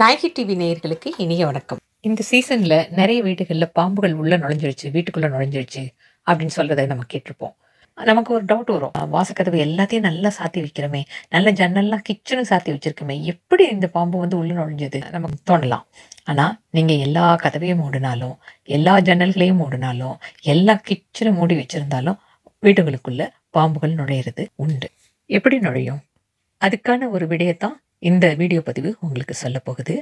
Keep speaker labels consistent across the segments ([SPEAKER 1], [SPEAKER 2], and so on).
[SPEAKER 1] நாயகி TV நேயர்களுக்கு இனிய வணக்கம் இந்த சீசனில் நிறைய வீடுகளில் பாம்புகள் உள்ளே நுழைஞ்சிருச்சு வீட்டுக்குள்ளே நுழைஞ்சிருச்சு அப்படின்னு சொல்கிறத நம்ம கேட்டிருப்போம் நமக்கு ஒரு டவுட் வரும் வாசக்கதவு எல்லாத்தையும் நல்லா சாத்தி வைக்கிறோமே நல்ல ஜன்னல்லாம் கிச்சனும் சாத்தி வச்சிருக்கோமே எப்படி இந்த பாம்பு வந்து உள்ளே நுழைஞ்சது நமக்கு தோணலாம் ஆனால் நீங்கள் எல்லா கதவையும் மூடினாலும் எல்லா ஜன்னல்களையும் மூடினாலும் எல்லா கிச்சனும் மூடி வச்சிருந்தாலும் வீடுகளுக்குள்ள பாம்புகள் நுழையிறது உண்டு எப்படி நுழையும் அதுக்கான ஒரு விடயத்தான் இந்த வீடியோ பதிவு உங்களுக்கு சொல்ல போகுது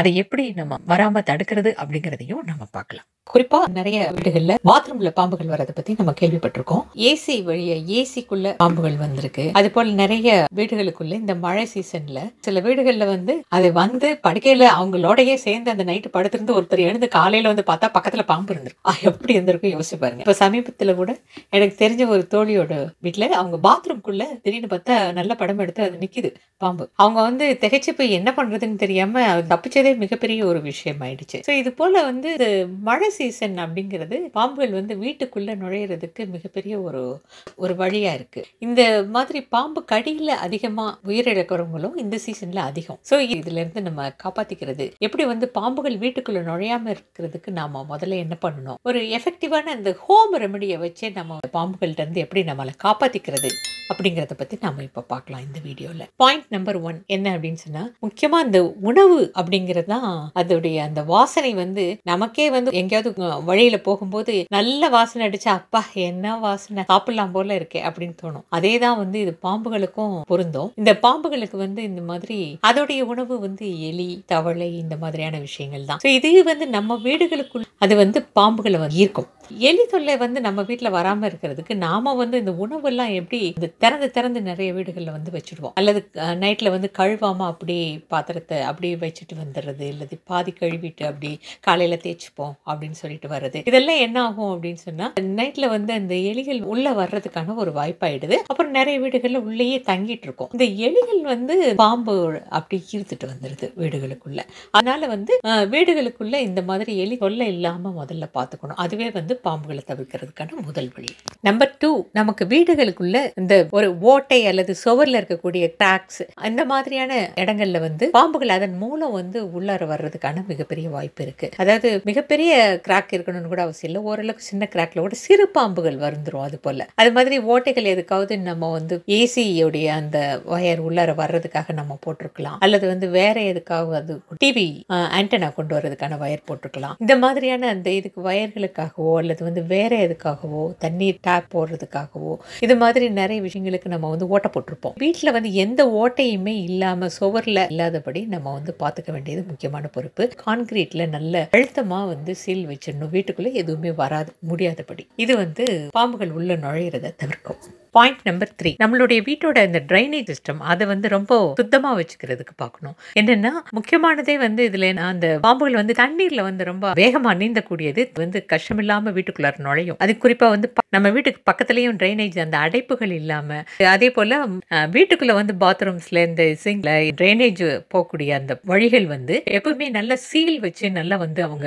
[SPEAKER 1] அதை எப்படி நம்ம வராமல் தடுக்கிறது அப்படிங்கிறதையும் நம்ம பார்க்கலாம் குறிப்பா நிறைய வீடுகள்ல பாத்ரூம்ல பாம்புகள் வரதை பத்தி நம்ம கேள்விப்பட்டிருக்கோம் ஏசி வழிய ஏசிக்குள்ள பாம்புகள் வந்திருக்கு அது போல நிறைய வீடுகளுக்குள்ள இந்த மழை சீசன்ல சில வீடுகள்ல வந்து அது வந்து படுக்கையில அவங்களோடய சேர்ந்து அந்த நைட்டு படுத்திருந்து ஒருத்தர் எழுந்து காலையில வந்து பார்த்தா பக்கத்துல பாம்பு இருந்திருக்கு எப்படி இருந்திருக்கும் யோசிச்சு பாருங்க இப்ப சமீபத்துல கூட எனக்கு தெரிஞ்ச ஒரு தோழியோட வீட்டுல அவங்க பாத்ரூம்குள்ள திடீர்னு பார்த்தா நல்ல படம் எடுத்து அது நிக்குது பாம்பு அவங்க வந்து திகைச்சு போய் என்ன பண்றதுன்னு தெரியாம தப்பிச்சதே மிகப்பெரிய ஒரு விஷயம் ஆயிடுச்சு ஸோ இது போல வந்து மழை சீசன் அப்படிங்கிறது பாம்புகள் வந்து வீட்டுக்குள்ளே நுழையிறதுக்கு மிகப்பெரிய ஒரு ஒரு வழியாக இருக்குது இந்த மாதிரி பாம்பு கடியில் அதிகமாக உயிரிழக்கிறவங்களும் இந்த சீசனில் அதிகம் ஸோ இதுலேருந்து நம்ம காப்பாற்றிக்கிறது எப்படி வந்து பாம்புகள் வீட்டுக்குள்ளே நுழையாமல் இருக்கிறதுக்கு நாம் முதல்ல என்ன பண்ணணும் ஒரு எஃபெக்டிவான அந்த ஹோம் ரெமடியை வச்சே நம்ம பாம்புகள்கிட்ட இருந்து எப்படி நம்மளை காப்பாற்றிக்கிறது அப்படிங்கிறத பற்றி நம்ம இப்போ பார்க்கலாம் இந்த வீடியோவில் பாயிண்ட் நம்பர் ஒன் என்ன அப்படின்னு சொன்னால் முக்கியமாக இந்த உணவு அப்படிங்கிறது தான் அதோடைய அந்த வாசனை வந்து நமக்கே வந்து எங்கேயாவது வழியில் போகும்போது நல்ல வாசனை அடிச்சா அப்பா என்ன வாசனை சாப்பிடலாம் போல இருக்கே அப்படின்னு தோணும் அதே தான் வந்து இது பாம்புகளுக்கும் பொருந்தும் இந்த பாம்புகளுக்கு வந்து இந்த மாதிரி அதோடைய உணவு வந்து எலி தவளை இந்த மாதிரியான விஷயங்கள் தான் இதே வந்து நம்ம வீடுகளுக்குள் அது வந்து பாம்புகளை வந்து ஈர்க்கும் எலி தொல்லை வந்து நம்ம வீட்டில் வராமல் இருக்கிறதுக்கு நாம் வந்து இந்த உணவெல்லாம் எப்படி இந்த திறந்து திறந்து நிறைய வீடுகளில் வந்து வச்சுடுவோம் அல்லது நைட்டில் வந்து கழுவாமல் அப்படி பாத்திரத்தை அப்படியே வச்சுட்டு வந்துடுறது இல்லது பாதி கழுவிட்டு அப்படி காலையில் தேய்ச்சிப்போம் அப்படின்னு சொல்லிட்டு வர்றது இதெல்லாம் என்ன ஆகும் அப்படின்னு சொன்னால் நைட்டில் வந்து அந்த எலிகள் உள்ளே வர்றதுக்கான ஒரு வாய்ப்பாயிடுது அப்புறம் நிறைய வீடுகளில் உள்ளேயே தங்கிட்டு இருக்கும் இந்த எலிகள் வந்து பாம்பு அப்படி ஈர்த்துட்டு வந்துடுது வீடுகளுக்குள்ளே அதனால் வந்து வீடுகளுக்குள்ளே இந்த மாதிரி எலி தொல்லை இல்லாமல் முதல்ல பார்த்துக்கணும் அதுவே வந்து வந்து பாம்புகளை தவிர்க்கிறதுக்கான முதல் வழி நம்பர் டூ நமக்கு வீடுகளுக்குள்ள இந்த ஒரு ஓட்டை அல்லது சுவரில் இருக்கக்கூடிய ட்ராக்ஸ் அந்த மாதிரியான இடங்கள்ல வந்து பாம்புகள் அதன் மூலம் வந்து உள்ளார வர்றதுக்கான மிகப்பெரிய வாய்ப்பு இருக்கு அதாவது மிகப்பெரிய கிராக் இருக்கணும்னு கூட அவசியம் இல்லை ஓரளவுக்கு சின்ன கிராக்ல கூட சிறு பாம்புகள் வருந்துரும் அது போல அது மாதிரி ஓட்டைகள் எதுக்காவது நம்ம வந்து ஏசியுடைய அந்த ஒயர் உள்ளார வர்றதுக்காக நம்ம போட்டிருக்கலாம் அல்லது வந்து வேற எதுக்காவது டிவி ஆண்டனா கொண்டு வர்றதுக்கான ஒயர் போட்டிருக்கலாம் இந்த மாதிரியான அந்த இதுக்கு ஒயர்களுக்காகவோ அல்லது வந்து வேற எதுக்காகவோ தண்ணீர் டேப் போடுறதுக்காகவோ இது மாதிரி நிறைய விஷயங்களுக்கு நம்ம வந்து ஓட்டை போட்டிருப்போம் வீட்டில் வந்து எந்த ஓட்டையுமே இல்லாமல் சுவரில் இல்லாதபடி நம்ம வந்து பார்த்துக்க வேண்டியது முக்கியமான பொறுப்பு கான்கிரீட்ல நல்ல அழுத்தமாக வந்து சீல் வச்சிடணும் வீட்டுக்குள்ளே எதுவுமே வராது முடியாதபடி இது வந்து பாம்புகள் உள்ளே நுழையிறத தவிர்க்கும் பாயிண்ட் நம்பர் த்ரீ நம்மளுடைய வீட்டோட இந்த ட்ரைனேஜ் சிஸ்டம் அதை வந்து ரொம்ப சுத்தமாக வச்சுக்கிறதுக்கு பார்க்கணும் என்னென்னா முக்கியமானதே வந்து இதில் அந்த பாம்புகள் வந்து தண்ணீரில் வந்து ரொம்ப வேகமாக நீந்தக்கூடியது வந்து கஷ்டமில்லாமல் வீட்டுக்குள்ளார நுழையும் அது குறிப்பாக வந்து நம்ம வீட்டுக்கு பக்கத்துலேயும் ட்ரைனேஜ் அந்த அடைப்புகள் இல்லாமல் அதே போல் வீட்டுக்குள்ளே வந்து பாத்ரூம்ஸில் இந்த சிங்கில் ட்ரைனேஜ் போகக்கூடிய அந்த வழிகள் வந்து எப்பவுமே நல்ல சீல் வச்சு நல்லா வந்து அவங்க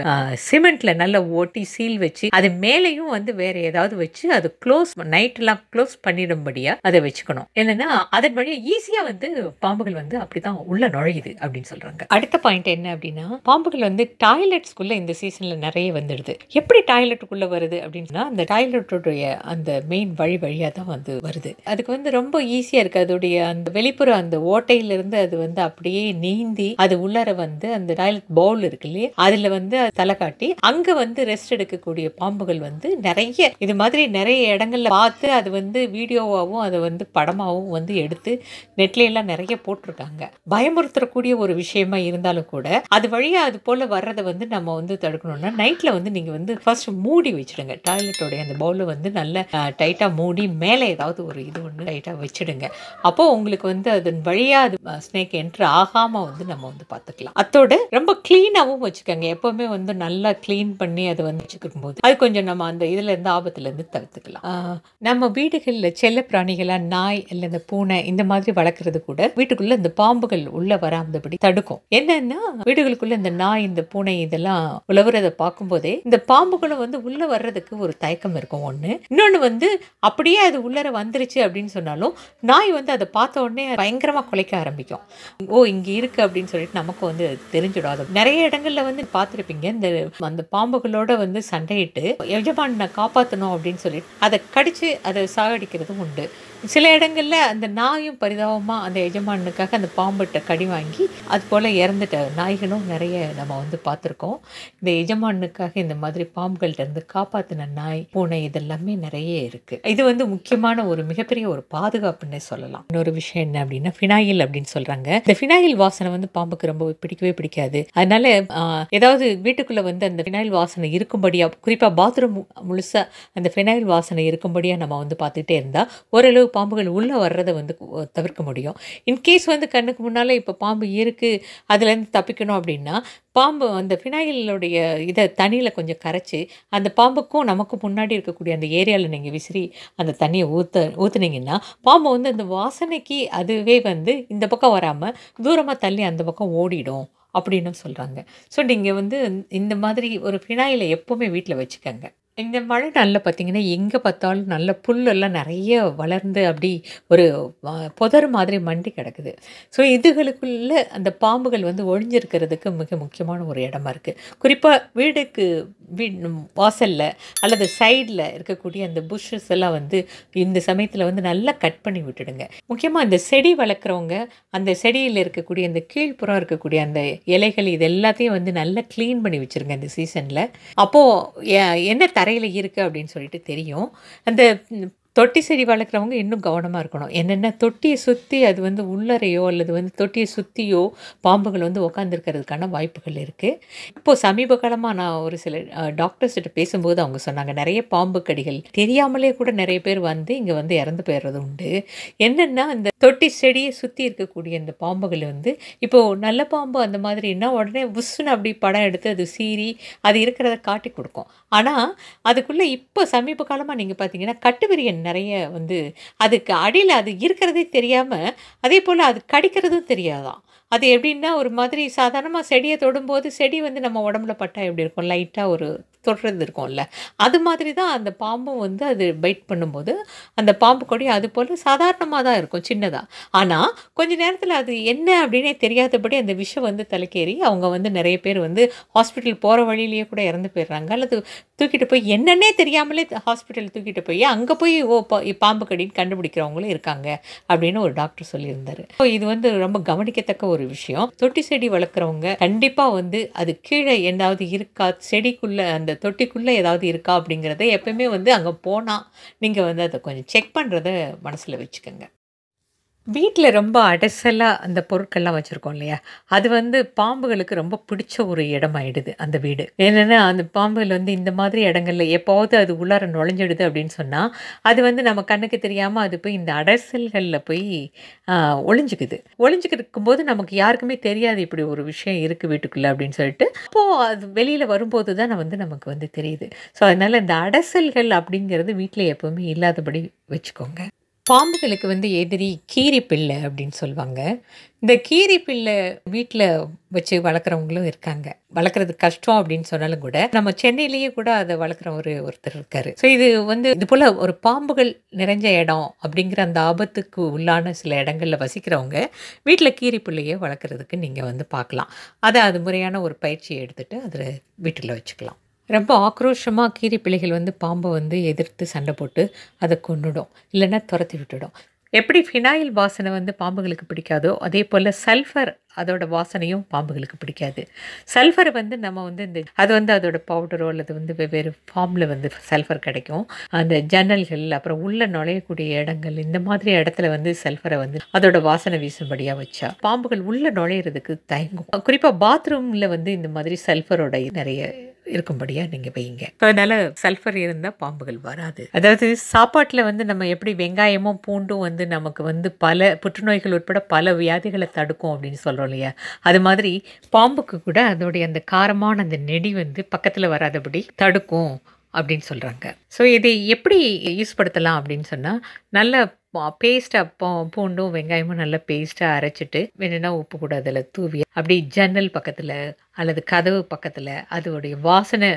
[SPEAKER 1] சிமெண்ட்ல நல்லா ஓட்டி சீல் வச்சு அது மேலேயும் வந்து வேற ஏதாவது வச்சு அது க்ளோஸ் நைட்லாம் க்ளோஸ் பண்ணி பண்ணிடும்படியா அதை வச்சுக்கணும் என்னன்னா அதன் வழியா ஈஸியா வந்து பாம்புகள் வந்து அப்படிதான் உள்ள நுழையுது அப்படின்னு சொல்றாங்க அடுத்த பாயிண்ட் என்ன அப்படின்னா பாம்புகள் வந்து டாய்லெட்ஸ்குள்ள இந்த சீசன்ல நிறைய வந்துடுது எப்படி டாய்லெட்டுக்குள்ள வருது அப்படின்னா அந்த டாய்லெட்டுடைய அந்த மெயின் வழி வழியா தான் வந்து வருது அதுக்கு வந்து ரொம்ப ஈஸியா இருக்கு அதோடைய அந்த வெளிப்புற அந்த ஓட்டையிலிருந்து அது வந்து அப்படியே நீந்தி அது உள்ளார வந்து அந்த டாய்லெட் பவுல் இருக்கு இல்லையா அதுல வந்து தலை காட்டி அங்க வந்து ரெஸ்ட் எடுக்கக்கூடிய பாம்புகள் வந்து நிறைய இது மாதிரி நிறைய இடங்கள்ல பார்த்து அது வந்து வீடு வீடியோவாகவும் அதை வந்து படமாகவும் வந்து எடுத்து நெட்லையெல்லாம் நிறைய போட்டிருக்காங்க பயமுறுத்தக்கூடிய ஒரு விஷயமா இருந்தாலும் கூட அது வழியாக அது போல் வர்றதை வந்து நம்ம வந்து தடுக்கணும்னா நைட்டில் வந்து நீங்கள் வந்து ஃபர்ஸ்ட் மூடி வச்சுடுங்க டாய்லெட்டோடைய அந்த பவுலை வந்து நல்ல டைட்டாக மூடி மேலே ஏதாவது ஒரு இது ஒன்று டைட்டாக வச்சுடுங்க அப்போது உங்களுக்கு வந்து அதன் வழியாக அது ஸ்னேக் என்ட்ரு ஆகாமல் வந்து நம்ம வந்து பார்த்துக்கலாம் அத்தோடு ரொம்ப க்ளீனாகவும் வச்சுக்கோங்க எப்போவுமே வந்து நல்லா க்ளீன் பண்ணி அதை வந்து வச்சுக்கும் போது அது கொஞ்சம் நம்ம அந்த இதுலேருந்து ஆபத்துலேருந்து தவிர்த்துக்கலாம் நம்ம வீடுகளில் செல்ல பிராணிகளாக நாய் இல்லை இந்த பூனை இந்த மாதிரி வளர்க்குறது கூட வீட்டுக்குள்ளே இந்த பாம்புகள் உள்ளே வராமதபடி தடுக்கும் என்னன்னா வீடுகளுக்குள்ளே இந்த நாய் இந்த பூனை இதெல்லாம் உழவுறதை பார்க்கும்போதே இந்த பாம்புகளும் வந்து உள்ளே வர்றதுக்கு ஒரு தயக்கம் இருக்கும் ஒன்று இன்னொன்று வந்து அப்படியே அது உள்ளர வந்துருச்சு அப்படின்னு சொன்னாலும் நாய் வந்து அதை பார்த்த உடனே பயங்கரமாக குலைக்க ஆரம்பிக்கும் ஓ இங்கே இருக்குது அப்படின்னு சொல்லிட்டு நமக்கு வந்து தெரிஞ்சிடும் அது நிறைய இடங்களில் வந்து பார்த்துருப்பீங்க இந்த அந்த பாம்புகளோட வந்து சண்டையிட்டு எஜமான காப்பாற்றணும் அப்படின்னு சொல்லிட்டு அதை கடிச்சு அதை சாகடிக்கிறது സാധ്യത ഉണ്ട് சில இடங்களில் அந்த நாயும் பரிதாபமாக அந்த எஜமானுக்காக அந்த பாம்புகிட்ட கடி வாங்கி அது போல் இறந்துட்ட நாய்களும் நிறைய நம்ம வந்து பார்த்துருக்கோம் இந்த எஜமானுக்காக இந்த மாதிரி இருந்து காப்பாற்றின நாய் பூனை இதெல்லாமே நிறைய இருக்குது இது வந்து முக்கியமான ஒரு மிகப்பெரிய ஒரு பாதுகாப்புன்னே சொல்லலாம் இன்னொரு விஷயம் என்ன அப்படின்னா ஃபினாயில் அப்படின்னு சொல்கிறாங்க இந்த ஃபினாயில் வாசனை வந்து பாம்புக்கு ரொம்ப பிடிக்கவே பிடிக்காது அதனால ஏதாவது வீட்டுக்குள்ளே வந்து அந்த ஃபினாயில் வாசனை இருக்கும்படியாக குறிப்பாக பாத்ரூம் முழுசாக அந்த ஃபினாயில் வாசனை இருக்கும்படியாக நம்ம வந்து பார்த்துக்கிட்டே இருந்தால் ஓரளவு எவ்வளோ பாம்புகள் உள்ளே வர்றதை வந்து தவிர்க்க முடியும் இன்கேஸ் வந்து கண்ணுக்கு முன்னால் இப்போ பாம்பு இருக்குது அதுலேருந்து தப்பிக்கணும் அப்படின்னா பாம்பு அந்த ஃபினாயிலுடைய இதை தண்ணியில் கொஞ்சம் கரைச்சி அந்த பாம்புக்கும் நமக்கும் முன்னாடி இருக்கக்கூடிய அந்த ஏரியாவில் நீங்கள் விசிறி அந்த தண்ணியை ஊற்ற ஊற்றுனீங்கன்னா பாம்பு வந்து அந்த வாசனைக்கு அதுவே வந்து இந்த பக்கம் வராமல் தூரமாக தள்ளி அந்த பக்கம் ஓடிடும் அப்படின்னு சொல்கிறாங்க ஸோ நீங்கள் வந்து இந்த மாதிரி ஒரு ஃபினாயிலை எப்போவுமே வீட்டில் வச்சுக்கோங்க இந்த மழை நாளில் பார்த்தீங்கன்னா எங்கே பார்த்தாலும் நல்ல புல்லெல்லாம் நிறைய வளர்ந்து அப்படி ஒரு புதர் மாதிரி மண்டி கிடக்குது ஸோ இதுகளுக்குள்ளே அந்த பாம்புகள் வந்து ஒழிஞ்சிருக்கிறதுக்கு மிக முக்கியமான ஒரு இடமா இருக்குது குறிப்பாக வீடுக்கு வாசலில் அல்லது சைடில் இருக்கக்கூடிய அந்த புஷ்ஷஸ் எல்லாம் வந்து இந்த சமயத்தில் வந்து நல்லா கட் பண்ணி விட்டுடுங்க முக்கியமாக அந்த செடி வளர்க்குறவங்க அந்த செடியில் இருக்கக்கூடிய அந்த கீழ்ப்புறம் இருக்கக்கூடிய அந்த இலைகள் இது எல்லாத்தையும் வந்து நல்லா க்ளீன் பண்ணி வச்சுருங்க அந்த சீசனில் அப்போது என்ன தரையில் இருக்குது அப்படின்னு சொல்லிட்டு தெரியும் அந்த தொட்டி செடி வளர்க்குறவங்க இன்னும் கவனமாக இருக்கணும் என்னென்னா தொட்டியை சுற்றி அது வந்து உள்ளறையோ அல்லது வந்து தொட்டியை சுற்றியோ பாம்புகள் வந்து உக்காந்துருக்கிறதுக்கான வாய்ப்புகள் இருக்குது இப்போது சமீப காலமாக நான் ஒரு சில டாக்டர்ஸ்கிட்ட பேசும்போது அவங்க சொன்னாங்க நிறைய பாம்பு கடிகள் தெரியாமலே கூட நிறைய பேர் வந்து இங்கே வந்து இறந்து போயிடுறது உண்டு என்னென்னா அந்த தொட்டி செடியை சுற்றி இருக்கக்கூடிய அந்த பாம்புகள் வந்து இப்போது நல்ல பாம்பு அந்த மாதிரின்னா உடனே உஸ்னு அப்படி படம் எடுத்து அது சீறி அது இருக்கிறத காட்டி கொடுக்கும் ஆனால் அதுக்குள்ளே இப்போ சமீப காலமாக நீங்கள் பார்த்தீங்கன்னா கட்டுவிரியன் நிறைய வந்து அதுக்கு அடியில் அது இருக்கிறதே தெரியாமல் அதே போல் அது கடிக்கிறதும் தெரியாதான் அது எப்படின்னா ஒரு மாதிரி சாதாரணமாக செடியை தொடும்போது செடி வந்து நம்ம உடம்புல பட்டால் எப்படி இருக்கும் லைட்டாக ஒரு இருக்கும்ல அது மாதிரி தான் அந்த பாம்பும் வந்து அது பைட் பண்ணும்போது அந்த பாம்பு கொடி அது போல் சாதாரணமாக தான் இருக்கும் சின்னதாக ஆனால் கொஞ்ச நேரத்தில் அது என்ன அப்படின்னே தெரியாதபடி அந்த விஷம் வந்து தலைக்கேறி அவங்க வந்து நிறைய பேர் வந்து ஹாஸ்பிட்டல் போகிற வழியிலேயே கூட இறந்து போயிடுறாங்க அல்லது தூக்கிட்டு போய் என்னன்னே தெரியாமலே ஹாஸ்பிட்டல் தூக்கிட்டு போய் அங்கே போய் ஓ பாம்பு கடின்னு கண்டுபிடிக்கிறவங்களும் இருக்காங்க அப்படின்னு ஒரு டாக்டர் சொல்லியிருந்தார் ஸோ இது வந்து ரொம்ப கவனிக்கத்தக்க ஒரு விஷயம் தொட்டி செடி வளர்க்குறவங்க கண்டிப்பாக வந்து அது கீழே எதாவது இருக்கா செடிக்குள்ளே அந்த தொட்டிக்குள்ளே ஏதாவது இருக்கா அப்படிங்கிறத எப்பயுமே வந்து அங்கே போனால் நீங்கள் வந்து அதை கொஞ்சம் செக் பண்ணுறத மனசில் வச்சுக்கோங்க வீட்டில் ரொம்ப அடைசலாக அந்த பொருட்கள்லாம் வச்சுருக்கோம் இல்லையா அது வந்து பாம்புகளுக்கு ரொம்ப பிடிச்ச ஒரு இடமாயிடுது அந்த வீடு என்னென்னா அந்த பாம்புகள் வந்து இந்த மாதிரி இடங்கள்ல எப்போவது அது உள்ளார நுழைஞ்சிடுது அப்படின்னு சொன்னால் அது வந்து நம்ம கண்ணுக்கு தெரியாமல் அது போய் இந்த அடைசல்களில் போய் ஒளிஞ்சிக்குது ஒளிஞ்சிக்கிறக்கும் போது நமக்கு யாருக்குமே தெரியாது இப்படி ஒரு விஷயம் இருக்குது வீட்டுக்குள்ளே அப்படின்னு சொல்லிட்டு அப்போது அது வெளியில் வரும்போது தான் வந்து நமக்கு வந்து தெரியுது ஸோ அதனால் இந்த அடைசல்கள் அப்படிங்கிறது வீட்டில் எப்போவுமே இல்லாதபடி வச்சுக்கோங்க பாம்புகளுக்கு வந்து எதிரி கீரி பிள்ளை அப்படின்னு சொல்லுவாங்க இந்த கீரி பிள்ளை வீட்டில் வச்சு வளர்க்குறவங்களும் இருக்காங்க வளர்க்குறது கஷ்டம் அப்படின்னு சொன்னாலும் கூட நம்ம சென்னையிலேயே கூட அதை வளர்க்குற ஒரு ஒருத்தர் இருக்காரு ஸோ இது வந்து இது போல் ஒரு பாம்புகள் நிறைஞ்ச இடம் அப்படிங்கிற அந்த ஆபத்துக்கு உள்ளான சில இடங்களில் வசிக்கிறவங்க வீட்டில் கீரி வளர்க்குறதுக்கு நீங்கள் வந்து பார்க்கலாம் அதை அது முறையான ஒரு பயிற்சியை எடுத்துகிட்டு அதில் வீட்டில் வச்சுக்கலாம் ரொம்ப ஆக்ரோஷமாக கீரி பிள்ளைகள் வந்து பாம்பை வந்து எதிர்த்து சண்டை போட்டு அதை கொண்டுடும் இல்லைன்னா துரத்தி விட்டுடும் எப்படி ஃபினாயில் வாசனை வந்து பாம்புகளுக்கு பிடிக்காதோ அதே போல் சல்ஃபர் அதோட வாசனையும் பாம்புகளுக்கு பிடிக்காது சல்ஃபர் வந்து நம்ம வந்து இந்த அது வந்து அதோட பவுடரோ அல்லது வந்து வெவ்வேறு ஃபார்மில் வந்து சல்ஃபர் கிடைக்கும் அந்த ஜன்னல்கள் அப்புறம் உள்ளே நுழையக்கூடிய இடங்கள் இந்த மாதிரி இடத்துல வந்து சல்ஃபரை வந்து அதோட வாசனை வீசும்படியாக வச்சா பாம்புகள் உள்ளே நுழையிறதுக்கு தயங்கும் குறிப்பாக பாத்ரூமில் வந்து இந்த மாதிரி சல்ஃபரோட நிறைய இருக்கும்படியாக நீங்கள் வைங்க அதனால் சல்ஃபர் இருந்தால் பாம்புகள் வராது அதாவது சாப்பாட்டில் வந்து நம்ம எப்படி வெங்காயமும் பூண்டும் வந்து நமக்கு வந்து பல புற்றுநோய்கள் உட்பட பல வியாதிகளை தடுக்கும் அப்படின்னு சொல்கிறோம் இல்லையா அது மாதிரி பாம்புக்கு கூட அதோடைய அந்த காரமான அந்த நெடி வந்து பக்கத்தில் வராதபடி தடுக்கும் அப்படின்னு சொல்கிறாங்க ஸோ இதை எப்படி யூஸ் படுத்தலாம் அப்படின்னு சொன்னால் நல்ல பேஸ்ட் அப்போ பூண்டும் வெங்காயமும் நல்லா பேஸ்ட்டாக அரைச்சிட்டு வேணும்னா உப்பு கூட அதில் தூவி அப்படி ஜன்னல் பக்கத்தில் அல்லது கதவு பக்கத்தில் அதோடைய வாசனை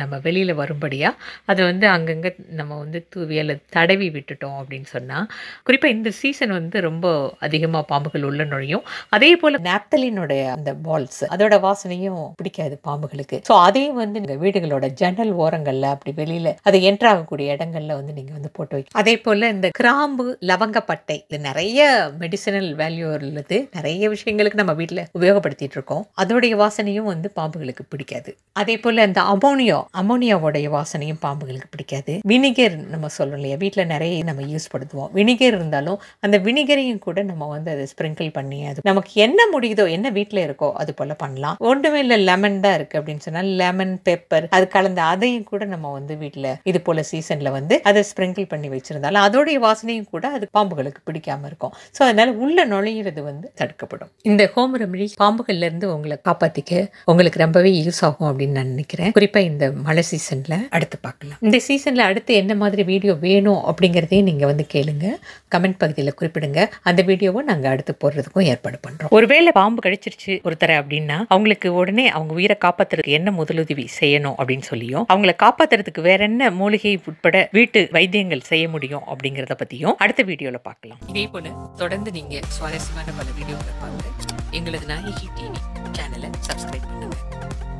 [SPEAKER 1] நம்ம வெளியில் வரும்படியாக அதை வந்து அங்கங்கே நம்ம வந்து தூவி அல்லது தடவி விட்டுட்டோம் அப்படின்னு சொன்னால் குறிப்பாக இந்த சீசன் வந்து ரொம்ப அதிகமாக பாம்புகள் உள்ள நுழையும் அதே போல் நேப்தலினுடைய அந்த பால்ஸ் அதோட வாசனையும் பிடிக்காது பாம்புகளுக்கு ஸோ அதையும் வந்து நீங்கள் வீடுகளோட ஜன்னல் ஓரங்களில் அப்படி வெளியில் அது என்ட்ராகக்கூடிய இடங்களில் வந்து நீங்கள் வந்து போட்டு வைக்கணும் அதே போல் இந்த கிராம்பு கிராம்பு லவங்கப்பட்டை இது நிறைய மெடிசினல் வேல்யூ உள்ளது நிறைய விஷயங்களுக்கு நம்ம வீட்டில் உபயோகப்படுத்திட்டு இருக்கோம் அதோடைய வாசனையும் வந்து பாம்புகளுக்கு பிடிக்காது அதே போல் அந்த அமோனியா அமோனியாவோடைய வாசனையும் பாம்புகளுக்கு பிடிக்காது வினிகர் நம்ம சொல்கிறோம் இல்லையா வீட்டில் நிறைய நம்ம யூஸ் படுத்துவோம் வினிகர் இருந்தாலும் அந்த வினிகரையும் கூட நம்ம வந்து அதை ஸ்ப்ரிங்கிள் பண்ணி அது நமக்கு என்ன முடியுதோ என்ன வீட்டில் இருக்கோ அது போல் பண்ணலாம் ஒன்றுமே இல்லை லெமன் தான் இருக்குது அப்படின்னு சொன்னால் லெமன் பெப்பர் அது கலந்த அதையும் கூட நம்ம வந்து வீட்டில் இது போல் சீசனில் வந்து அதை ஸ்ப்ரிங்கிள் பண்ணி வச்சுருந்தாலும் அதோடைய வாசனையும் கூட அது பாம்புகளுக்கு பிடிக்காமல் இருக்கும் ஸோ அதனால் உள்ளே நுழையிறது வந்து தடுக்கப்படும் இந்த ஹோம் ரெமடி பாம்புகள்லேருந்து உங்களை காப்பாற்றிக்க உங்களுக்கு ரொம்பவே யூஸ் ஆகும் அப்படின்னு நான் நினைக்கிறேன் குறிப்பாக இந்த மழை சீசனில் அடுத்து பார்க்கலாம் இந்த சீசனில் அடுத்து என்ன மாதிரி வீடியோ வேணும் அப்படிங்கிறதையும் நீங்கள் வந்து கேளுங்க கமெண்ட் பகுதியில் குறிப்பிடுங்க அந்த வீடியோவை நாங்கள் அடுத்து போடுறதுக்கும் ஏற்பாடு பண்ணுறோம் ஒருவேளை பாம்பு கழிச்சிருச்சு ஒருத்தரை அப்படின்னா அவங்களுக்கு உடனே அவங்க உயிரை காப்பாற்றுறதுக்கு என்ன முதலுதவி செய்யணும் அப்படின்னு சொல்லியும் அவங்களை காப்பாற்றுறதுக்கு வேற என்ன மூலிகை உட்பட வீட்டு வைத்தியங்கள் செய்ய முடியும் அப்படிங்கிறத பற்றியும் அடுத்த வீடியோவில் பார்க்கலாம் இதே போல் தொடர்ந்து நீங்கள் சுவாரஸ்யமான பல வீடியோக்களை பார்த்து எங்களது நாயகி டிவி சேனலை சப்ஸ்கிரைப் பண்ணுங்க